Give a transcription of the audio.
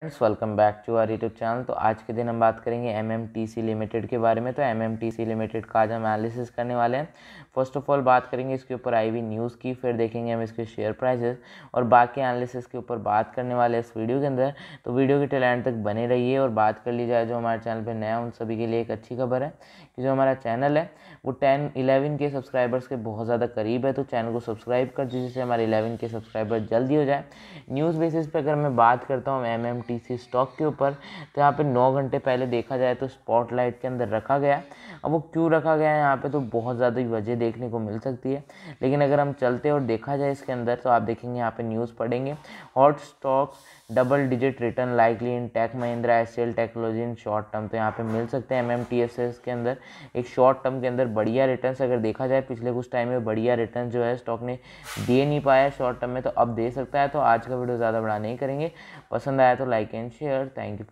friends welcome back to our YouTube channel तो आज के दिन हम बात करेंगे एमएमटीसी लिमिटेड के बारे में तो एमएमटीसी लिमिटेड का आज हम एनालिसिस करने वाले हैं फर्स्ट ऑफ ऑल बात करेंगे इसके ऊपर आई हुई न्यूज़ की फिर देखेंगे हम इसके शेयर प्राइसेस और बाकी एनालिसिस के ऊपर बात करने वाले इस वीडियो के अंदर तो वीडियो के टेल तक बने रही और बात कर ली जाए जो हमारे चैनल पर नया उन सभी के लिए एक अच्छी खबर है कि जो हमारा चैनल है वो टेन इलेवन के सब्सक्राइबर्स के बहुत ज़्यादा करीब है तो चैनल को सब्सक्राइब कर जिससे हमारे इलेवन के सब्सक्राइबर जल्दी हो जाए न्यूज़ बेसिस पर अगर मैं बात करता हूँ एम टी सी स्टॉक के ऊपर तो यहाँ पे नौ घंटे पहले देखा जाए तो स्पॉटलाइट के अंदर रखा गया अब वो क्यों रखा गया है यहाँ पे तो बहुत ज़्यादा वजह देखने को मिल सकती है लेकिन अगर हम चलते और देखा जाए इसके अंदर तो आप देखेंगे यहाँ पे न्यूज़ पढ़ेंगे hot stocks double digit return likely in Tech Mahindra S technology in short term तो यहाँ पे मिल सकते हैं M M T S S के अंदर एक शॉर्ट टर्म के अंदर बढ़िया रिटर्न अगर देखा जाए पिछले कुछ टाइम में बढ़िया रिटर्न जो है स्टॉक ने दे नहीं पाया शॉर्ट टर्म में तो अब दे सकता है तो आज का वीडियो ज़्यादा बड़ा नहीं करेंगे पसंद आया तो like and share thank you